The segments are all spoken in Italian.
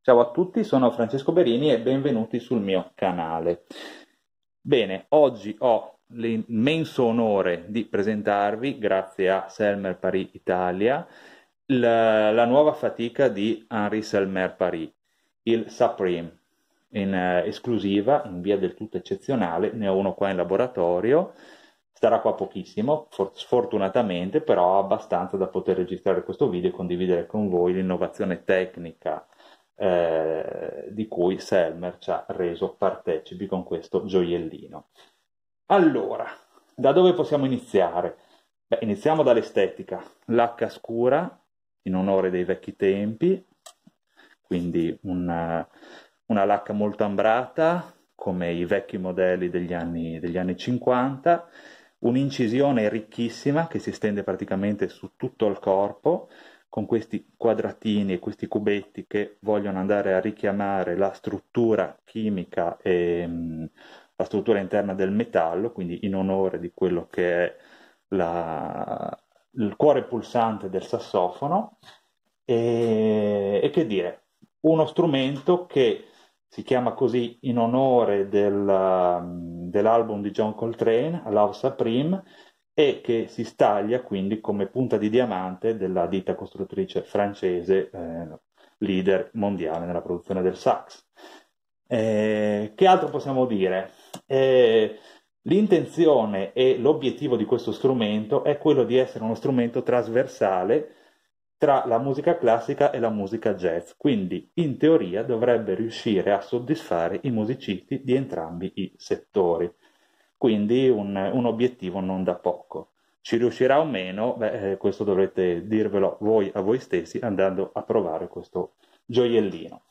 Ciao a tutti, sono Francesco Berini e benvenuti sul mio canale. Bene, oggi ho l'immenso onore di presentarvi, grazie a Selmer Paris Italia, la, la nuova fatica di Henri Selmer Paris, il Supreme, in eh, esclusiva, in via del tutto eccezionale, ne ho uno qua in laboratorio, starà qua pochissimo, for- sfortunatamente, però abbastanza da poter registrare questo video e condividere con voi l'innovazione tecnica eh, di cui Selmer ci ha reso partecipi con questo gioiellino. Allora, da dove possiamo iniziare? Beh, iniziamo dall'estetica. lacca scura, in onore dei vecchi tempi, quindi una, una lacca molto ambrata, come i vecchi modelli degli anni, degli anni 50, un'incisione ricchissima che si estende praticamente su tutto il corpo, con questi quadratini e questi cubetti che vogliono andare a richiamare la struttura chimica e mh, mm, la struttura interna del metallo, quindi in onore di quello che è la, il cuore pulsante del sassofono. E, e che dire, uno strumento che si chiama così in onore del, mm, dell'album di John Coltrane, Love Supreme, e che si staglia quindi come punta di diamante della ditta costruttrice francese eh, leader mondiale nella produzione del sax. Eh, che altro possiamo dire? Eh, l'intenzione e l'obiettivo di questo strumento è quello di essere uno strumento trasversale tra la musica classica e la musica jazz, quindi in teoria dovrebbe riuscire a soddisfare i musicisti di entrambi i settori quindi un, un obiettivo non da poco. Ci riuscirà o meno? Beh, eh, questo dovrete dirvelo voi a voi stessi andando a provare questo gioiellino.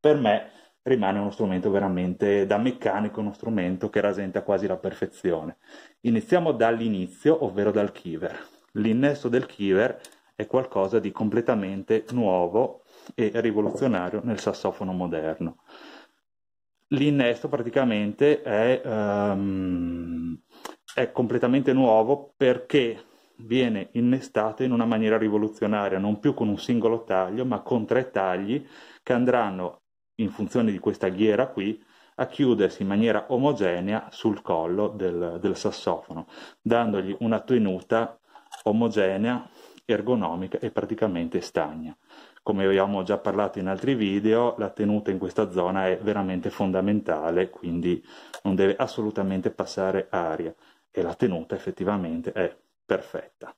Per me rimane uno strumento veramente da meccanico, uno strumento che rasenta quasi la perfezione. Iniziamo dall'inizio, ovvero dal kiver. L'innesto del kiver è qualcosa di completamente nuovo e rivoluzionario nel sassofono moderno. L'innesto praticamente è, um, è completamente nuovo perché viene innestato in una maniera rivoluzionaria, non più con un singolo taglio, ma con tre tagli che andranno, in funzione di questa ghiera qui, a chiudersi in maniera omogenea sul collo del, del sassofono, dandogli una tenuta omogenea ergonomica e praticamente stagna. Come abbiamo già parlato in altri video, la tenuta in questa zona è veramente fondamentale, quindi non deve assolutamente passare aria e la tenuta effettivamente è perfetta.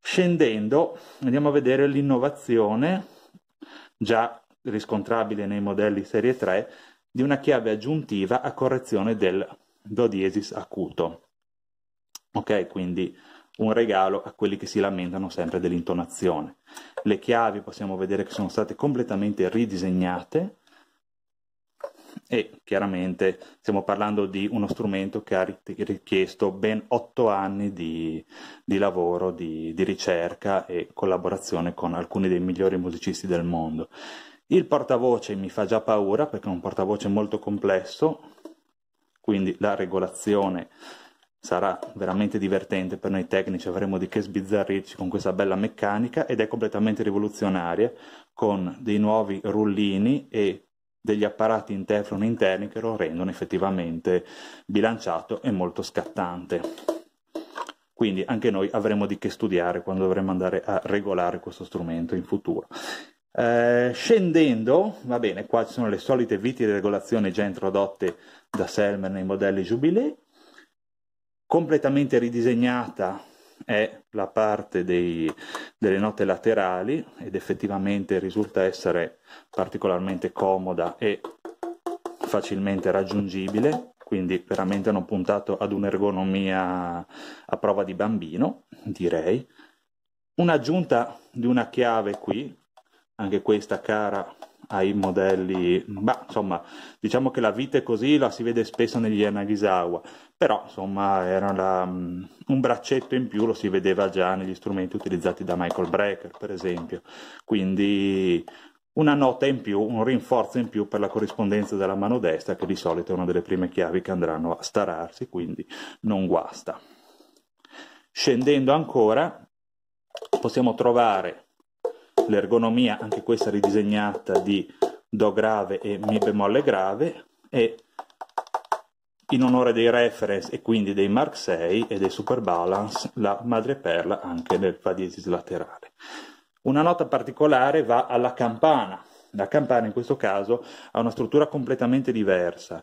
Scendendo andiamo a vedere l'innovazione già riscontrabile nei modelli serie 3 di una chiave aggiuntiva a correzione del do diesis acuto. Ok, quindi un regalo a quelli che si lamentano sempre dell'intonazione. Le chiavi possiamo vedere che sono state completamente ridisegnate e chiaramente stiamo parlando di uno strumento che ha richiesto ben otto anni di, di lavoro, di, di ricerca e collaborazione con alcuni dei migliori musicisti del mondo. Il portavoce mi fa già paura perché è un portavoce molto complesso, quindi la regolazione Sarà veramente divertente per noi tecnici, avremo di che sbizzarrirci con questa bella meccanica ed è completamente rivoluzionaria con dei nuovi rullini e degli apparati in teflon interni che lo rendono effettivamente bilanciato e molto scattante. Quindi anche noi avremo di che studiare quando dovremo andare a regolare questo strumento in futuro. Eh, scendendo, va bene, qua ci sono le solite viti di regolazione già introdotte da Selmer nei modelli Jubilee, Completamente ridisegnata è la parte dei, delle note laterali ed effettivamente risulta essere particolarmente comoda e facilmente raggiungibile, quindi veramente hanno puntato ad un'ergonomia a prova di bambino, direi. Un'aggiunta di una chiave qui, anche questa cara ai modelli, beh, insomma, diciamo che la vite così la si vede spesso negli Yanagisawa, però insomma era la, mm, un braccetto in più, lo si vedeva già negli strumenti utilizzati da Michael Brecker, per esempio, quindi una nota in più, un rinforzo in più per la corrispondenza della mano destra, che di solito è una delle prime chiavi che andranno a stararsi, quindi non guasta. Scendendo ancora, possiamo trovare l'ergonomia, anche questa ridisegnata di Do grave e Mi bemolle grave, e in onore dei reference e quindi dei Mark 6 e dei Super Balance, la madreperla anche nel Fa diesis laterale. Una nota particolare va alla campana. La campana in questo caso ha una struttura completamente diversa.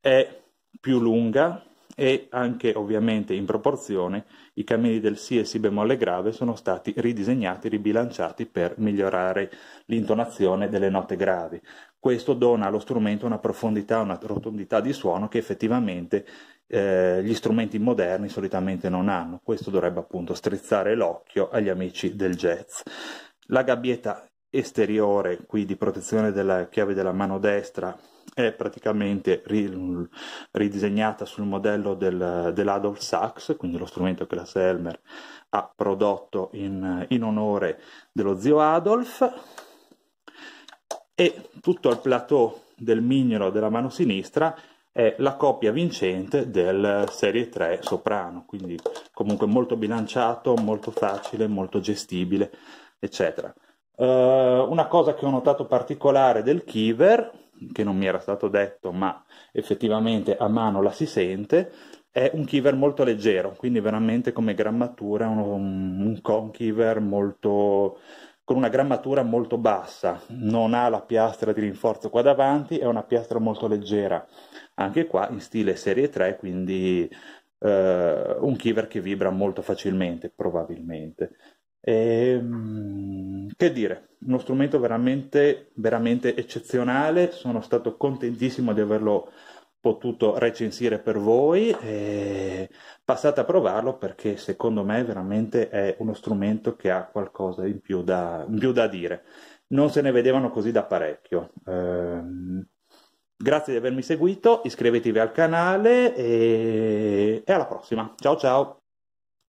È più lunga, e anche ovviamente in proporzione i cammini del Si e Si bemolle grave sono stati ridisegnati, ribilanciati per migliorare l'intonazione delle note gravi. Questo dona allo strumento una profondità, una rotondità di suono che effettivamente eh, gli strumenti moderni solitamente non hanno. Questo dovrebbe appunto strizzare l'occhio agli amici del jazz. La gabbietta esteriore qui di protezione della chiave della mano destra è praticamente ri, ridisegnata sul modello del, dell'Adolf Sachs, quindi lo strumento che la Selmer ha prodotto in, in onore dello zio Adolf, e tutto il plateau del mignolo della mano sinistra è la coppia vincente del serie 3 soprano, quindi comunque molto bilanciato, molto facile, molto gestibile, eccetera. Eh, una cosa che ho notato particolare del Kiver, che non mi era stato detto, ma effettivamente a mano la si sente, è un kiver molto leggero, quindi veramente come grammatura un, un, un kiver molto con una grammatura molto bassa, non ha la piastra di rinforzo qua davanti, è una piastra molto leggera, anche qua in stile serie 3, quindi eh, un kiver che vibra molto facilmente, probabilmente. E, ehm, che dire, uno strumento veramente, veramente eccezionale, sono stato contentissimo di averlo potuto recensire per voi e passate a provarlo perché secondo me veramente è uno strumento che ha qualcosa in più da, in più da dire. Non se ne vedevano così da parecchio. Eh, grazie di avermi seguito, iscrivetevi al canale e, e alla prossima. Ciao ciao!